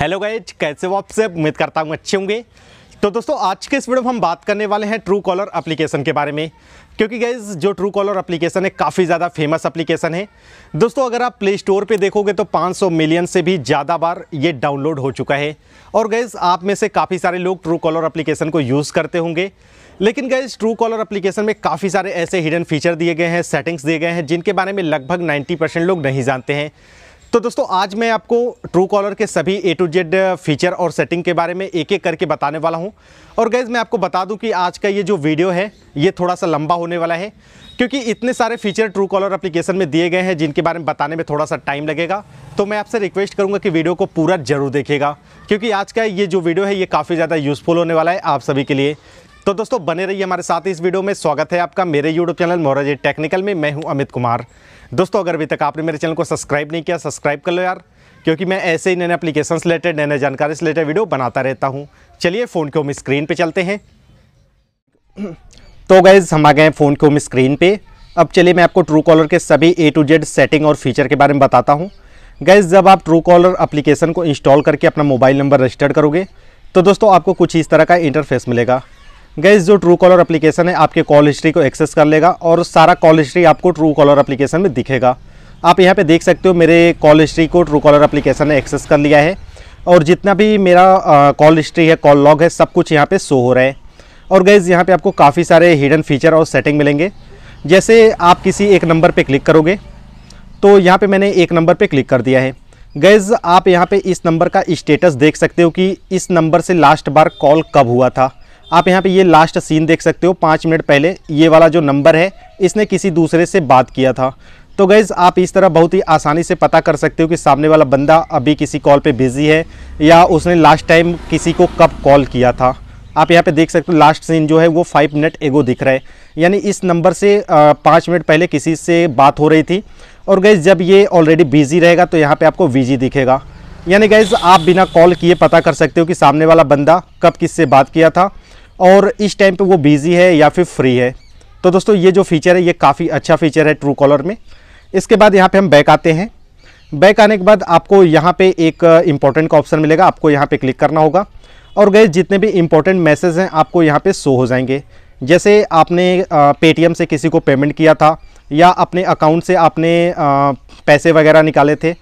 hello guys कैसे हो आपसे उम्मीद करता हूँ अच्छे होंगे तो दोस्तों आज के इस वीडियो में हम बात करने वाले हैं ट्रू कॉलर एप्लीकेशन के बारे में क्योंकि गाइज जो ट्रू कॉलर एप्लीकेशन है काफ़ी ज़्यादा फेमस एप्लीकेशन है दोस्तों अगर आप प्ले स्टोर पर देखोगे तो 500 मिलियन से भी ज़्यादा बार ये डाउनलोड हो चुका है और गैज़ आप में से काफ़ी सारे लोग ट्रू कॉलर एप्लीकेशन को यूज़ करते होंगे लेकिन गैज़ ट्रू कॉलर एप्लीकेशन में काफ़ी सारे ऐसे हिडन फीचर दिए गए हैं सेटिंग्स दिए गए हैं जिनके बारे में लगभग नाइन्टी लोग नहीं जानते हैं तो दोस्तों आज मैं आपको ट्रू कॉलर के सभी ए टू जेड फीचर और सेटिंग के बारे में एक एक करके बताने वाला हूं और गैज़ मैं आपको बता दूं कि आज का ये जो वीडियो है ये थोड़ा सा लंबा होने वाला है क्योंकि इतने सारे फीचर ट्रू कॉलर एप्लीकेशन में दिए गए हैं जिनके बारे में बताने में थोड़ा सा टाइम लगेगा तो मैं आपसे रिक्वेस्ट करूँगा कि वीडियो को पूरा जरूर देखेगा क्योंकि आज का ये जो वीडियो है ये काफ़ी ज़्यादा यूज़फुल होने वाला है आप सभी के लिए तो दोस्तों बने रहिए हमारे साथ इस वीडियो में स्वागत है आपका मेरे यूट्यूब चैनल मोहराजी टेक्निकल में मैं हूं अमित कुमार दोस्तों अगर अभी तक आपने मेरे चैनल को सब्सक्राइब नहीं किया सब्सक्राइब कर लो यार क्योंकि मैं ऐसे ही नए एप्लीकेशन से रिलेटेड नए नए जानकारी से रिलेटेड वीडियो बनाता रहता हूँ चलिए फ़ोन के होम स्क्रीन पर चलते हैं तो गैज़ हम आ गए फ़ोन के होम स्क्रीन पर अब चलिए मैं आपको ट्रू कॉलर के सभी ए टू जेड सेटिंग और फीचर के बारे में बताता हूँ गैस जब आप ट्रू कॉलर अप्लीकेशन को इंस्टॉल करके अपना मोबाइल नंबर रजिस्टर्ड करोगे तो दोस्तों आपको कुछ इस तरह का इंटरफेस मिलेगा गैस जो ट्रू कॉलर एप्लीकेशन है आपके कॉल हिस्ट्री को एक्सेस कर लेगा और सारा कॉल हिस्ट्री आपको ट्रू कॉलर एप्लीकेशन में दिखेगा आप यहाँ पे देख सकते हो मेरे कॉल हिस्ट्री को ट्रू कॉलर एप्लीकेशन ने एक्सेस कर लिया है और जितना भी मेरा कॉल हिस्ट्री है कॉल लॉग है सब कुछ यहाँ पर शो हो रहा है और गैज़ यहाँ पर आपको काफ़ी सारे हिडन फीचर और सेटिंग मिलेंगे जैसे आप किसी एक नंबर पर क्लिक करोगे तो यहाँ पर मैंने एक नंबर पर क्लिक कर दिया है गैज़ आप यहाँ पे इस नंबर का स्टेटस देख सकते हो कि इस नंबर से लास्ट बार कॉल कब हुआ था आप यहाँ पे ये लास्ट सीन देख सकते हो पाँच मिनट पहले ये वाला जो नंबर है इसने किसी दूसरे से बात किया था तो गैज़ आप इस तरह बहुत ही आसानी से पता कर सकते हो कि सामने वाला बंदा अभी किसी कॉल पे बिज़ी है या उसने लास्ट टाइम किसी को कब कॉल किया था आप यहाँ पे देख सकते हो लास्ट सीन जो है वो फाइव मिनट एगो दिख रहा है यानी इस नंबर से पाँच मिनट पहले किसी से बात हो रही थी और गैज़ जब ये ऑलरेडी बिज़ी रहेगा तो यहाँ पर आपको बिजी दिखेगा यानी गैज़ आप बिना कॉल किए पता कर सकते हो कि सामने वाला बंदा कब किससे बात किया था और इस टाइम पे वो बिज़ी है या फिर फ्री है तो दोस्तों ये जो फीचर है ये काफ़ी अच्छा फीचर है ट्रू कॉलर में इसके बाद यहाँ पे हम बैक आते हैं बैक आने के बाद आपको यहाँ पे एक इम्पॉर्टेंट uh, का ऑप्शन मिलेगा आपको यहाँ पे क्लिक करना होगा और गए जितने भी इम्पोर्टेंट मैसेज हैं आपको यहाँ पर शो हो जाएंगे जैसे आपने पेटीएम uh, से किसी को पेमेंट किया था या अपने अकाउंट से आपने uh, पैसे वगैरह निकाले थे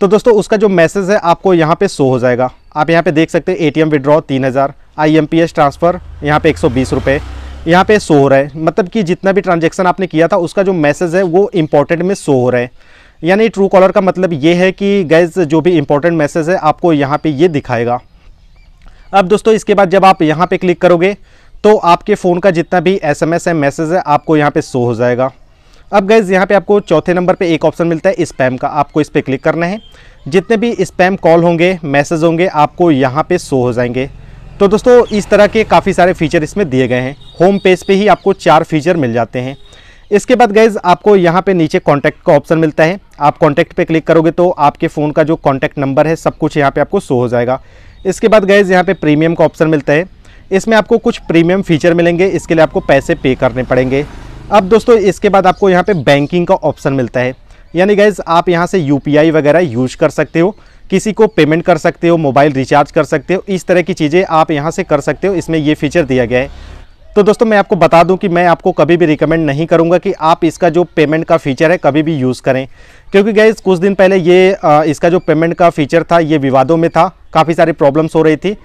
तो दोस्तों उसका जो मैसेज है आपको यहाँ पे शो हो जाएगा आप यहाँ पे देख सकते हैं ए टी एम विड्रॉ तीन हज़ार I M P S transfer यहाँ पे एक सौ बीस रुपये यहाँ पे सो हो रहा है मतलब कि जितना भी ट्रांजेक्शन आपने किया था उसका जो मैसेज है वो इम्पोर्टेंट में सो हो रहा है यानी ट्रू कॉलर का मतलब ये है कि गैज जो भी इम्पोर्टेंट मैसेज है आपको यहाँ पर ये दिखाएगा अब दोस्तों इसके बाद जब आप यहाँ पर क्लिक करोगे तो आपके फ़ोन का जितना भी एस एम एस है मैसेज है आपको यहाँ पर सो हो जाएगा अब गैज़ यहाँ पे आपको चौथे नंबर पे एक ऑप्शन मिलता है स्पैम का आपको इस पर क्लिक करना है जितने भी स्पैम कॉल होंगे मैसेज होंगे आपको यहाँ पे शो हो जाएंगे तो दोस्तों इस तरह के काफ़ी सारे फीचर इसमें दिए गए हैं होम पेज पे ही आपको चार फीचर मिल जाते हैं इसके बाद गैज़ आपको यहाँ पे नीचे कॉन्टैक्ट का ऑप्शन मिलता है आप कॉन्टैक्ट पे क्लिक करोगे तो आपके फ़ोन का जो कॉन्टैक्ट नंबर है सब कुछ यहाँ पे आपको शो हो जाएगा इसके बाद गैज़ यहाँ पे प्रीमियम का ऑप्शन मिलता है इसमें आपको कुछ प्रीमियम फीचर मिलेंगे इसके लिए आपको पैसे पे करने पड़ेंगे अब दोस्तों इसके बाद आपको यहाँ पर बैंकिंग का ऑप्शन मिलता है यानी गैज़ आप यहाँ से यू वगैरह यूज कर सकते हो किसी को पेमेंट कर सकते हो मोबाइल रिचार्ज कर सकते हो इस तरह की चीज़ें आप यहाँ से कर सकते हो इसमें ये फीचर दिया गया है तो दोस्तों मैं आपको बता दूं कि मैं आपको कभी भी रिकमेंड नहीं करूंगा कि आप इसका जो पेमेंट का फीचर है कभी भी यूज़ करें क्योंकि गैस कुछ दिन पहले ये इसका जो पेमेंट का फीचर था ये विवादों में था काफ़ी सारी प्रॉब्लम्स हो रही थी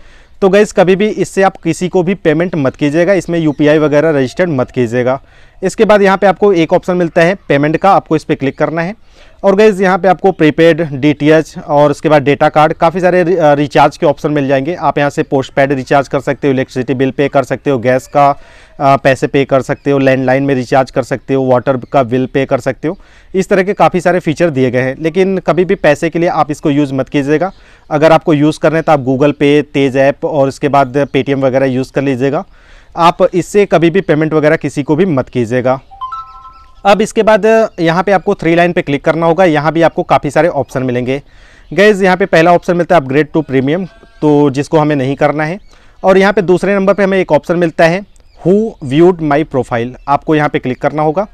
तो गैस कभी भी इससे आप किसी को भी पेमेंट मत कीजिएगा इसमें यू वगैरह रजिस्टर्ड मत कीजिएगा इसके बाद यहाँ पे आपको एक ऑप्शन मिलता है पेमेंट का आपको इस पर क्लिक करना है और गैस यहाँ पे आपको प्रीपेड डीटीएच और उसके बाद डेटा कार्ड काफ़ी सारे रिचार्ज के ऑप्शन मिल जाएंगे आप यहाँ से पोस्ट पैड रिचार्ज कर सकते हो इलेक्ट्रिसिटी बिल पे कर सकते हो गैस का पैसे पे कर सकते हो लैंडलाइन में रिचार्ज कर सकते हो वाटर का बिल पे कर सकते हो इस तरह के काफ़ी सारे फीचर दिए गए हैं लेकिन कभी भी पैसे के लिए आप इसको यूज़ मत कीजिएगा अगर आपको यूज़ करना है तो आप गूगल पे तेज़ ऐप और उसके बाद पेटीएम वगैरह यूज़ कर लीजिएगा आप इससे कभी भी पेमेंट वगैरह किसी को भी मत कीजिएगा अब इसके बाद यहाँ पे आपको थ्री लाइन पे क्लिक करना होगा यहाँ भी आपको काफ़ी सारे ऑप्शन मिलेंगे गैज़ यहाँ पे पहला ऑप्शन मिलता है अपग्रेड टू प्रीमियम तो जिसको हमें नहीं करना है और यहाँ पे दूसरे नंबर पे हमें एक ऑप्शन मिलता है हु व्यूड माई प्रोफाइल आपको यहाँ पे क्लिक करना होगा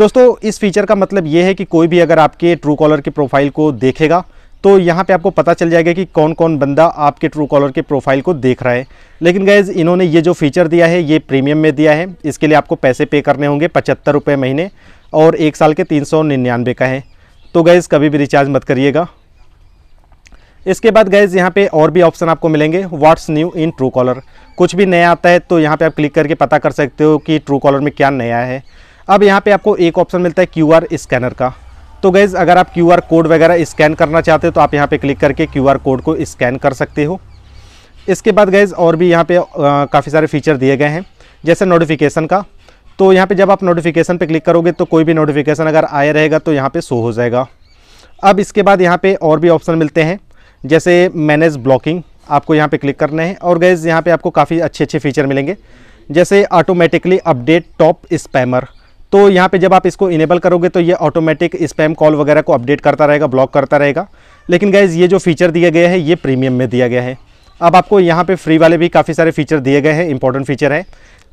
दोस्तों इस फीचर का मतलब ये है कि कोई भी अगर आपके ट्रू कॉलर की प्रोफाइल को देखेगा तो यहाँ पे आपको पता चल जाएगा कि कौन कौन बंदा आपके ट्रू कॉलर के प्रोफाइल को देख रहा है लेकिन गैज़ इन्होंने ये जो फीचर दिया है ये प्रीमियम में दिया है इसके लिए आपको पैसे पे करने होंगे पचहत्तर रुपये महीने और एक साल के तीन सौ निन्यानवे का है तो गैज़ कभी भी रिचार्ज मत करिएगा इसके बाद गैज़ यहाँ पे और भी ऑप्शन आपको मिलेंगे what's new in Truecaller कुछ भी नया आता है तो यहाँ पे आप क्लिक करके पता कर सकते हो कि ट्रू कॉलर में क्या नया है अब यहाँ पे आपको एक ऑप्शन मिलता है क्यूआर स्कैनर का तो गैज़ अगर आप क्यू कोड वगैरह स्कैन करना चाहते हो तो आप यहाँ पर क्लिक करके क्यू कोड को स्कैन कर सकते हो इसके बाद गैज़ और भी यहाँ पर काफ़ी सारे फीचर दिए गए हैं जैसे नोटिफिकेशन का तो यहाँ पे जब आप नोटिफिकेशन पे क्लिक करोगे तो कोई भी नोटिफिकेशन अगर आया रहेगा तो यहाँ पे शो हो जाएगा अब इसके बाद यहाँ पे और भी ऑप्शन मिलते हैं जैसे मैनेज ब्लॉकिंग आपको यहाँ पे क्लिक करना है और गैज़ यहाँ पे आपको काफ़ी अच्छे अच्छे फीचर मिलेंगे जैसे ऑटोमेटिकली अपडेट टॉप स्पैमर तो यहाँ पे जब आप इसको इनेबल करोगे तो ये ऑटोमेटिक स्पैम कॉल वगैरह को अपडेट करता रहेगा ब्लॉक करता रहेगा लेकिन गैज़ ये जो फीचर दिया गया है ये प्रीमियम में दिया गया है अब आपको यहाँ पे फ्री वाले भी काफ़ी सारे फीचर दिए गए हैं इंपॉर्टेंट फीचर हैं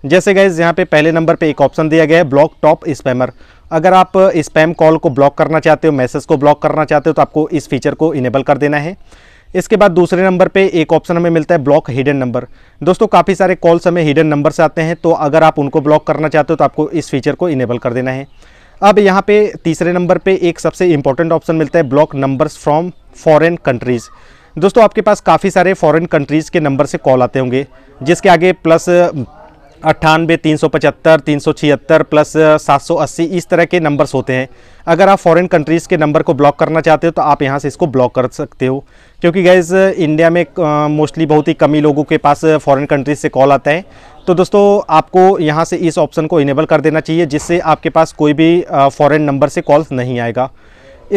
जैसे गैज़ यहाँ पे पहले नंबर पे एक ऑप्शन दिया गया है ब्लॉक टॉप स्पैमर अगर आप स्पैम uh, कॉल को ब्लॉक करना चाहते हो मैसेज को ब्लॉक करना चाहते हो तो आपको इस फीचर को इनेबल कर देना है इसके बाद दूसरे नंबर पे एक ऑप्शन हमें मिलता है ब्लॉक हिडन नंबर दोस्तों काफ़ी सारे कॉल्स हमें हिडन नंबर से आते हैं तो अगर आप उनको ब्लॉक करना चाहते हो तो आपको इस फीचर को इनेबल कर देना है अब यहाँ पे तीसरे नंबर पे एक सबसे इंपॉर्टेंट ऑप्शन मिलता है block numbers from foreign countries दोस्तों आपके पास काफ़ी सारे फॉरेन कंट्रीज़ के नंबर से कॉल आते होंगे जिसके आगे प्लस अट्ठानबे तीन सौ पचहत्तर तीन सौ छिहत्तर प्लस सात सौ अस्सी इस तरह के नंबर्स होते हैं अगर आप फॉरेन कंट्रीज़ के नंबर को ब्लॉक करना चाहते हो तो आप यहाँ से इसको ब्लॉक कर सकते हो क्योंकि गैज़ इंडिया में मोस्टली बहुत ही कमी लोगों के पास फॉरेन कंट्रीज़ से कॉल आता है तो दोस्तों आपको यहाँ से इस ऑप्शन को इनेबल कर देना चाहिए जिससे आपके पास कोई भी फ़ॉरन नंबर से कॉल नहीं आएगा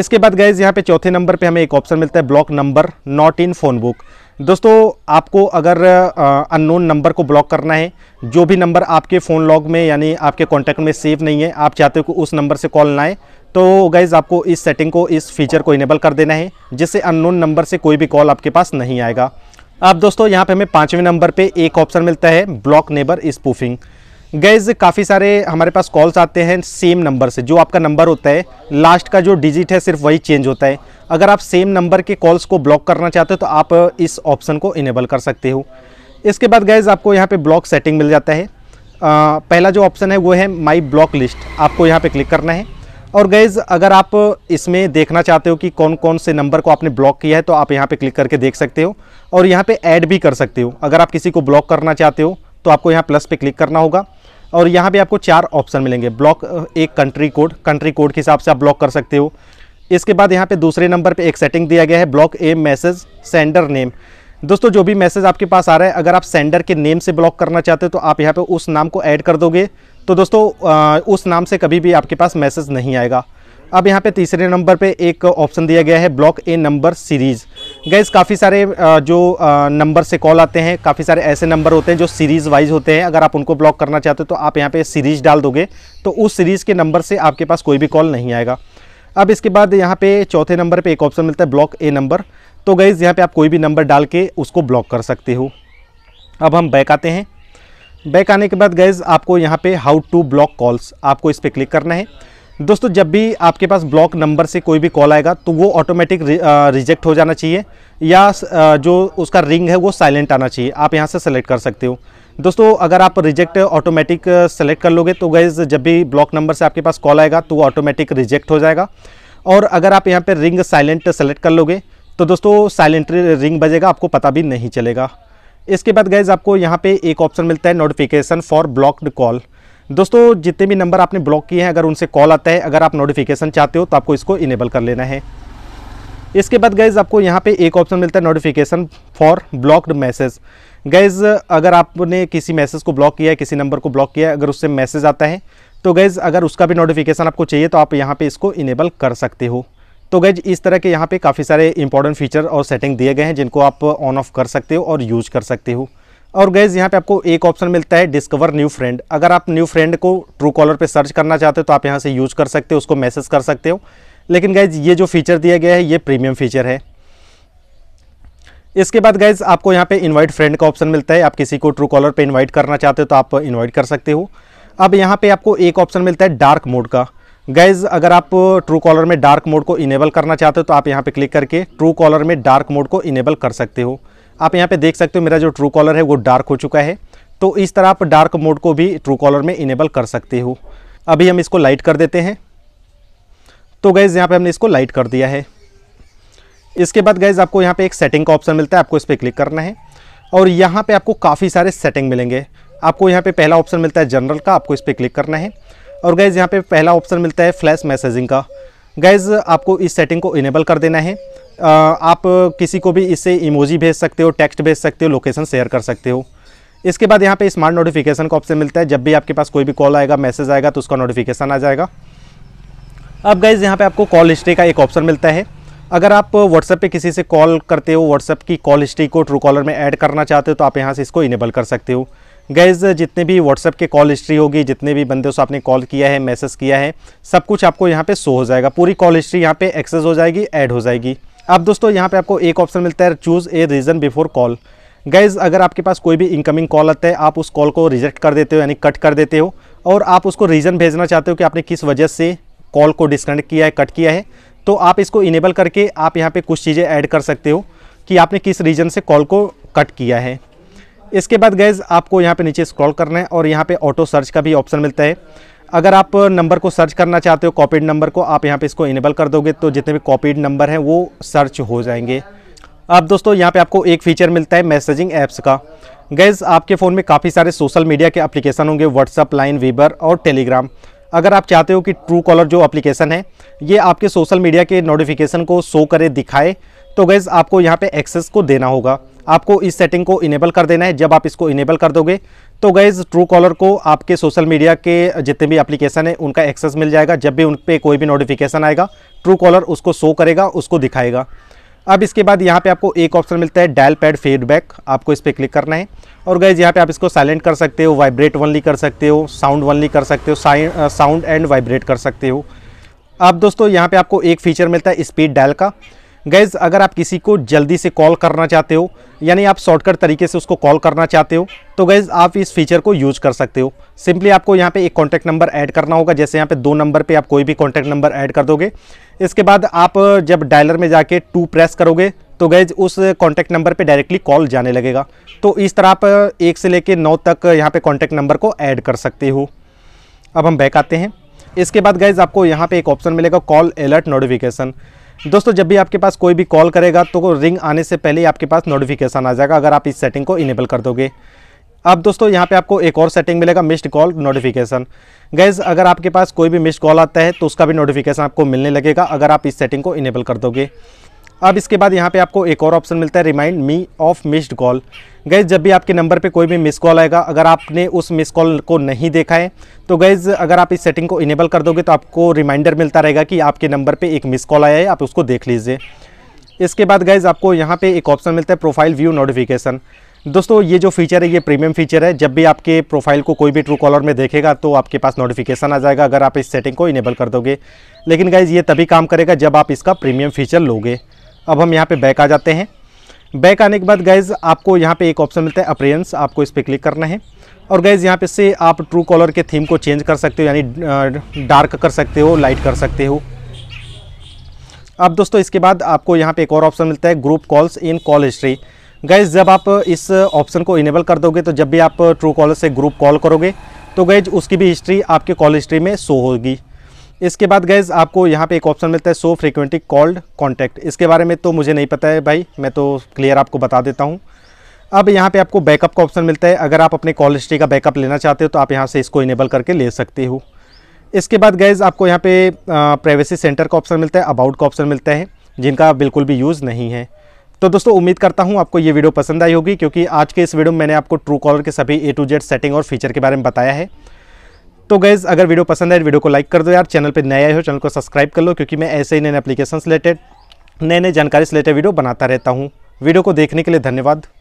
इसके बाद गैज़ यहाँ पे चौथे नंबर पर हमें एक ऑप्शन मिलता है block number not in phone book दोस्तों आपको अगर अननोन नंबर को ब्लॉक करना है जो भी नंबर आपके फ़ोन लॉग में यानी आपके कॉन्टैक्ट में सेव नहीं है आप चाहते हो कि उस नंबर से कॉल ना आए तो गाइज़ आपको इस सेटिंग को इस फीचर को इनेबल कर देना है जिससे अननोन नंबर से कोई भी कॉल आपके पास नहीं आएगा अब दोस्तों यहाँ पे हमें पाँचवें नंबर पे एक ऑप्शन मिलता है ब्लॉक नेबर स्पूफिंग गैज़ काफ़ी सारे हमारे पास कॉल्स आते हैं सेम नंबर से जो आपका नंबर होता है लास्ट का जो डिजिट है सिर्फ वही चेंज होता है अगर आप सेम नंबर के कॉल्स को ब्लॉक करना चाहते हो तो आप इस ऑप्शन को इनेबल कर सकते हो इसके बाद गैज़ आपको यहाँ पे ब्लॉक सेटिंग मिल जाता है आ, पहला जो ऑप्शन है वो है माई ब्लॉक लिस्ट आपको यहाँ पर क्लिक करना है और गैज़ अगर आप इसमें देखना चाहते हो कि कौन कौन से नंबर को आपने ब्लॉक किया है तो आप यहाँ पर क्लिक करके देख सकते हो और यहाँ पर ऐड भी कर सकते हो अगर आप किसी को ब्लॉक करना चाहते हो तो आपको यहाँ प्लस पे क्लिक करना होगा और यहाँ पे आपको चार ऑप्शन मिलेंगे ब्लॉक एक कंट्री कोड कंट्री कोड के हिसाब से आप ब्लॉक कर सकते हो इसके बाद यहाँ पे दूसरे नंबर पे एक सेटिंग दिया गया है block a message sender name दोस्तों जो भी मैसेज आपके पास आ रहा है अगर आप सेंडर के नेम से ब्लॉक करना चाहते हो तो आप यहाँ पर उस नाम को ऐड कर दोगे तो दोस्तों उस नाम से कभी भी आपके पास मैसेज नहीं आएगा अब यहाँ पर तीसरे नंबर पर एक ऑप्शन दिया गया है block a number series guys काफ़ी सारे जो नंबर से कॉल आते हैं काफ़ी सारे ऐसे नंबर होते हैं जो सीरीज़ वाइज होते हैं अगर आप उनको ब्लॉक करना चाहते हो तो आप यहाँ पे सीरीज़ डाल दोगे तो उस सीरीज़ के नंबर से आपके पास कोई भी कॉल नहीं आएगा अब इसके बाद यहाँ पे चौथे नंबर पे एक ऑप्शन मिलता है ब्लॉक ए नंबर तो गैज़ यहाँ पर आप कोई भी नंबर डाल के उसको ब्लॉक कर सकते हो अब हम बैक आते हैं बैक आने के बाद गैज़ आपको यहाँ पर हाउ टू ब्लॉक कॉल्स आपको इस पर क्लिक करना है दोस्तों जब भी आपके पास ब्लॉक नंबर से कोई भी कॉल आएगा तो वो ऑटोमेटिक रिजेक्ट हो जाना चाहिए या जो उसका रिंग है वो साइलेंट आना चाहिए आप यहाँ से सेलेक्ट कर सकते हो दोस्तों अगर आप रिजेक्ट ऑटोमेटिक सेलेक्ट कर लोगे तो गैज़ जब भी ब्लॉक नंबर से आपके पास कॉल आएगा तो वो ऑटोमेटिक रिजेक्ट हो जाएगा और अगर आप यहाँ पर रिंग साइलेंट सेलेक्ट कर लोगे तो दोस्तों साइलेंट रिंग बजेगा आपको पता भी नहीं चलेगा इसके बाद गैज़ आपको यहाँ पर एक ऑप्शन मिलता है नोटिफिकेशन फॉर ब्लॉक्ड कॉल दोस्तों जितने भी नंबर आपने ब्लॉक किए हैं अगर उनसे कॉल आता है अगर आप नोटिफिकेशन चाहते हो तो आपको इसको इनेबल कर लेना है इसके बाद गैज़ आपको यहाँ पे एक ऑप्शन मिलता है notification for blocked message guys अगर आपने किसी मैसेज को ब्लॉक किया है किसी नंबर को ब्लॉक किया है अगर उससे मैसेज आता है तो गैज़ अगर उसका भी नोटिफिकेशन आपको चाहिए तो आप यहाँ पे इसको इनेबल कर सकते हो तो गैज इस तरह के यहाँ पे काफ़ी सारे इंपॉर्टेंट फीचर और सेटिंग दिए गए हैं जिनको आप ऑन ऑफ कर सकते हो और यूज़ कर सकते हो और गैज़ यहाँ पे आपको एक ऑप्शन मिलता है डिस्कवर न्यू फ्रेंड अगर आप न्यू फ्रेंड को ट्रू कॉलर पर सर्च करना चाहते हो तो आप यहाँ से यूज कर सकते हो उसको मैसेज कर सकते हो लेकिन गैज़ ये जो फीचर दिया गया है ये प्रीमियम फीचर है इसके बाद गैज़ आपको यहाँ पे इनवाइट फ्रेंड का ऑप्शन मिलता है आप किसी को ट्रू कॉलर पर इन्वाइट करना चाहते हो तो आप इन्वाइट कर सकते हो अब यहाँ पर आपको एक ऑप्शन मिलता है डार्क मोड का गैज़ अगर आप ट्रू कॉलर में डार्क मोड को इनेबल करना चाहते हो तो आप यहाँ पर क्लिक करके ट्रू कॉलर में डार्क मोड को इनेबल कर सकते हो आप यहाँ पे देख सकते हो मेरा जो ट्रू कॉलर है वो डार्क हो चुका है तो इस तरह आप डार्क मोड को भी ट्रू कॉलर में इनेबल कर सकते हो अभी हम इसको लाइट कर देते हैं तो गैज़ यहाँ पे हमने इसको लाइट कर दिया है इसके बाद गैज़ आपको यहाँ पे एक सेटिंग का ऑप्शन मिलता है आपको इस पर क्लिक करना है और यहाँ पे आपको काफ़ी सारे सेटिंग मिलेंगे आपको यहाँ पे पहला ऑप्शन मिलता है जनरल का आपको इस पर क्लिक करना है और गैज़ यहाँ पे पहला ऑप्शन मिलता है फ्लैश मैसेजिंग का गैज़ आपको इस सेटिंग को इनेबल कर देना है आप किसी को भी इससे इमोजी भेज सकते हो टेक्स्ट भेज सकते हो लोकेशन शेयर कर सकते हो इसके बाद यहाँ पे स्मार्ट नोटिफिकेशन का ऑप्शन मिलता है जब भी आपके पास कोई भी कॉल आएगा मैसेज आएगा तो उसका नोटिफिकेशन आ जाएगा अब गाइज यहाँ पे आपको कॉल हिस्ट्री का एक ऑप्शन मिलता है अगर आप व्हाट्सएप पे किसी से कॉल करते हो व्हाट्सएप की कॉल हिस्ट्री को ट्रू कॉलर में ऐड करना चाहते हो तो आप यहाँ से इसको इनेबल कर सकते हो गाइज जितने भी व्हाट्सएप के कॉल हिस्ट्री होगी जितने भी बंदे से आपने कॉल किया है मैसेज किया है सब कुछ आपको यहाँ पे शो हो जाएगा पूरी कॉल हिस्ट्री यहाँ पे एक्सेस हो जाएगी ऐड हो जाएगी अब दोस्तों यहाँ पे आपको एक ऑप्शन मिलता है choose a reason before call guys अगर आपके पास कोई भी इनकमिंग कॉल आता है आप उस कॉल को रिजेक्ट कर देते हो यानी कट कर देते हो और आप उसको रीज़न भेजना चाहते हो कि आपने किस वजह से कॉल को डिसकनेक्ट किया है कट किया है तो आप इसको इनेबल करके आप यहाँ पर कुछ चीज़ें ऐड कर सकते हो कि आपने किस रीजन से कॉल को कट किया है इसके बाद गैज़ आपको यहाँ पे नीचे स्क्रॉल करना है और यहाँ पे ऑटो सर्च का भी ऑप्शन मिलता है अगर आप नंबर को सर्च करना चाहते हो कॉपीड नंबर को आप यहाँ पे इसको इनेबल कर दोगे तो जितने भी कॉपीड नंबर हैं वो सर्च हो जाएंगे अब दोस्तों यहाँ पे आपको एक फीचर मिलता है मैसेजिंग ऐप्स का गैज़ आपके फ़ोन में काफ़ी सारे सोशल मीडिया के एप्लीकेशन होंगे व्हाट्सअप लाइन वीबर और टेलीग्राम अगर आप चाहते हो कि ट्रू कॉलर जो अप्लीकेशन है ये आपके सोशल मीडिया के नोटिफिकेशन को शो करे दिखाए तो गैज़ आपको यहाँ पर एक्सेस को देना होगा आपको इस सेटिंग को इनेबल कर देना है जब आप इसको इनेबल कर दोगे तो गैज़ ट्रू कॉलर को आपके सोशल मीडिया के जितने भी एप्लीकेशन है उनका एक्सेस मिल जाएगा जब भी उन पर कोई भी नोटिफिकेशन आएगा ट्रू कॉलर उसको शो करेगा उसको दिखाएगा अब इसके बाद यहाँ पे आपको एक ऑप्शन मिलता है डायल पैड फीडबैक आपको इस पर क्लिक करना है और गैज़ यहाँ पे आप इसको साइलेंट कर सकते हो वाइब्रेट वनली कर सकते हो साउंड वनली कर सकते हो साउंड एंड वाइब्रेट कर सकते हो अब दोस्तों यहाँ पर आपको एक फीचर मिलता है स्पीड डायल का गैज़ अगर आप किसी को जल्दी से कॉल करना चाहते हो यानी आप शॉर्टकट तरीके से उसको कॉल करना चाहते हो तो गैज़ आप इस फीचर को यूज़ कर सकते हो सिंपली आपको यहाँ पे एक कॉन्टैक्ट नंबर ऐड करना होगा जैसे यहाँ पे दो नंबर पे आप कोई भी कॉन्टैक्ट नंबर ऐड कर दोगे इसके बाद आप जब डायलर में जाके टू प्रेस करोगे तो गैज उस कॉन्टैक्ट नंबर पर डायरेक्टली कॉल जाने लगेगा तो इस तरह आप एक से लेकर नौ तक यहाँ पर कॉन्टैक्ट नंबर को ऐड कर सकते हो अब हम बैक आते हैं इसके बाद गैज़ आपको यहाँ पर एक ऑप्शन मिलेगा कॉल अलर्ट नोटिफिकेशन दोस्तों जब भी आपके पास कोई भी कॉल करेगा तो रिंग आने से पहले आपके पास नोटिफिकेशन आ जाएगा अगर आप इस सेटिंग को इनेबल कर दोगे अब दोस्तों यहाँ पे आपको एक और सेटिंग मिलेगा मिस्ड कॉल नोटिफिकेशन गैज़ अगर आपके पास कोई भी मिस्ड कॉल आता है तो उसका भी नोटिफिकेशन आपको मिलने लगेगा अगर आप इस सेटिंग को इनेबल कर दोगे अब इसके बाद यहाँ पे आपको एक और ऑप्शन मिलता है remind me of missed call guys जब भी आपके नंबर पे कोई भी मिस कॉल आएगा अगर आपने उस मिस कॉल को नहीं देखा है तो गैज़ अगर आप इस सेटिंग को इनेबल कर दोगे तो आपको रिमाइंडर मिलता रहेगा कि आपके नंबर पे एक मिस कॉल आया है आप उसको देख लीजिए इसके बाद गैज़ आपको यहाँ पर एक ऑप्शन मिलता है प्रोफाइल व्यू नोटिफिकेशन दोस्तों ये जो फीचर है ये प्रीमियम फीचर है जब भी आपके प्रोफाइल को कोई भी ट्रू कॉलर में देखेगा तो आपके पास नोटिफिकेशन आ जाएगा अगर आप इस सेटिंग को इनेबल कर दोगे लेकिन गाइज़ ये तभी काम करेगा जब आप इसका प्रीमियम फीचर लोगे अब हम यहाँ पे बैक आ जाते हैं बैक आने के बाद गैज़ आपको यहाँ पे एक ऑप्शन मिलता है अप्रियंस आपको इस पर क्लिक करना है और गैज़ यहाँ पे से आप ट्रू कॉलर के थीम को चेंज कर सकते हो यानी डार्क कर सकते हो लाइट कर सकते हो अब दोस्तों इसके बाद आपको यहाँ पे एक और ऑप्शन मिलता है group calls in call history guys जब आप इस ऑप्शन को इनेबल कर दोगे तो जब भी आप ट्रू कॉलर से ग्रुप कॉल करोगे तो गैज उसकी भी हिस्ट्री आपके कॉल हिस्ट्री में शो होगी इसके बाद गैज़ आपको यहाँ पे एक ऑप्शन मिलता है सो फ्रिक्वेंटली कॉल्ड कॉन्टैक्ट इसके बारे में तो मुझे नहीं पता है भाई मैं तो क्लियर आपको बता देता हूँ अब यहाँ पे आपको बैकअप का ऑप्शन मिलता है अगर आप अपने कॉल हिस्ट्री का बैकअप लेना चाहते हो तो आप यहाँ से इसको इनेबल करके ले सकते हो इसके बाद गैज़ आपको यहाँ पे प्राइवेसी सेंटर का ऑप्शन मिलता है अबाउट का ऑप्शन मिलता है जिनका बिल्कुल भी यूज़ नहीं है तो दोस्तों उम्मीद करता हूँ आपको ये वीडियो पसंद आई होगी क्योंकि आज के इस वीडियो में मैंने आपको ट्रू कॉलर के सभी ए टू जेड सेटिंग और फीचर के बारे में बताया है तो गैज़ अगर वीडियो पसंद आए तो वीडियो को लाइक कर दो यार चैनल पर नया हो चैनल को सब्सक्राइब कर लो क्योंकि मैं ऐसे ही नए एप्लीकेशन रिलेटेड नए नए जानकारी से रिलेटेड वीडियो बनाता रहता हूँ वीडियो को देखने के लिए धन्यवाद